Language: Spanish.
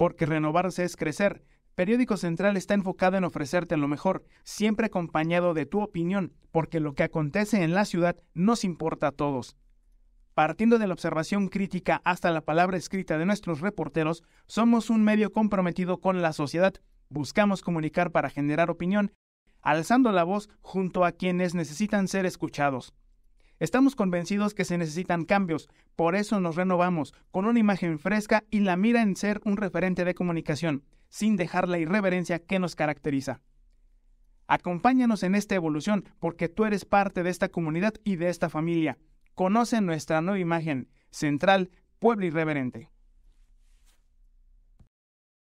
porque renovarse es crecer. Periódico Central está enfocado en ofrecerte lo mejor, siempre acompañado de tu opinión, porque lo que acontece en la ciudad nos importa a todos. Partiendo de la observación crítica hasta la palabra escrita de nuestros reporteros, somos un medio comprometido con la sociedad. Buscamos comunicar para generar opinión, alzando la voz junto a quienes necesitan ser escuchados. Estamos convencidos que se necesitan cambios, por eso nos renovamos, con una imagen fresca y la mira en ser un referente de comunicación, sin dejar la irreverencia que nos caracteriza. Acompáñanos en esta evolución porque tú eres parte de esta comunidad y de esta familia. Conoce nuestra nueva imagen, Central Pueblo Irreverente.